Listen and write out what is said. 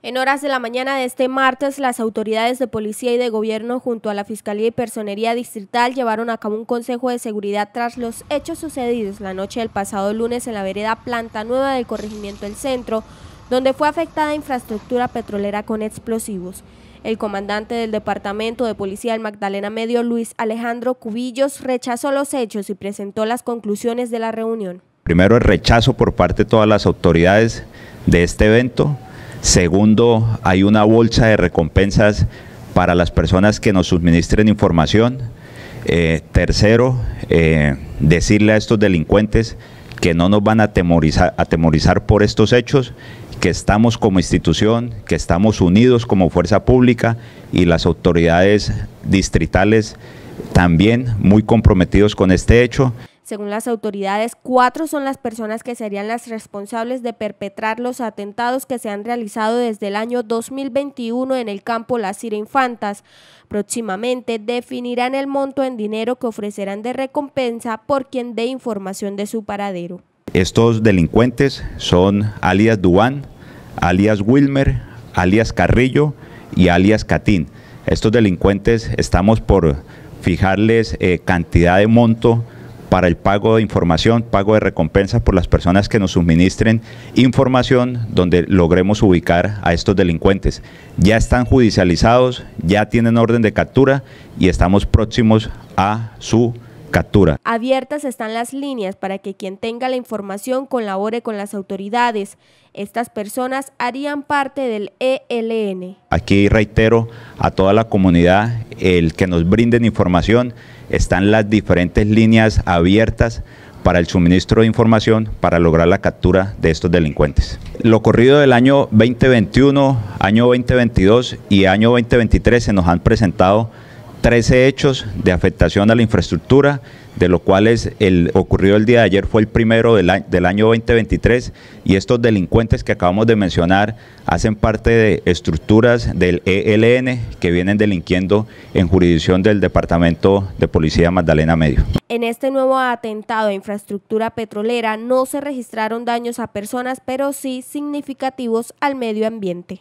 En horas de la mañana de este martes, las autoridades de policía y de gobierno junto a la Fiscalía y Personería Distrital llevaron a cabo un consejo de seguridad tras los hechos sucedidos la noche del pasado lunes en la vereda Planta Nueva del corregimiento El Centro, donde fue afectada infraestructura petrolera con explosivos. El comandante del Departamento de Policía del Magdalena Medio, Luis Alejandro Cubillos, rechazó los hechos y presentó las conclusiones de la reunión. Primero, el rechazo por parte de todas las autoridades de este evento Segundo, hay una bolsa de recompensas para las personas que nos suministren información. Eh, tercero, eh, decirle a estos delincuentes que no nos van a atemorizar por estos hechos, que estamos como institución, que estamos unidos como fuerza pública y las autoridades distritales también muy comprometidos con este hecho. Según las autoridades, cuatro son las personas que serían las responsables de perpetrar los atentados que se han realizado desde el año 2021 en el campo Las Infantas. Próximamente definirán el monto en dinero que ofrecerán de recompensa por quien dé información de su paradero. Estos delincuentes son alias Duán, alias Wilmer, alias Carrillo y alias Catín. Estos delincuentes estamos por fijarles eh, cantidad de monto para el pago de información, pago de recompensas por las personas que nos suministren información donde logremos ubicar a estos delincuentes. Ya están judicializados, ya tienen orden de captura y estamos próximos a su captura. Abiertas están las líneas para que quien tenga la información colabore con las autoridades. Estas personas harían parte del ELN. Aquí reitero a toda la comunidad el que nos brinden información. Están las diferentes líneas abiertas para el suministro de información para lograr la captura de estos delincuentes. Lo corrido del año 2021, año 2022 y año 2023 se nos han presentado 13 hechos de afectación a la infraestructura, de los cuales el ocurrido el día de ayer fue el primero del, año 2023 y estos delincuentes que acabamos de mencionar hacen parte de estructuras del ELN que vienen delinquiendo en jurisdicción del Departamento de Policía Magdalena Medio. En este nuevo atentado a infraestructura petrolera no se registraron daños a personas, pero sí significativos al medio ambiente.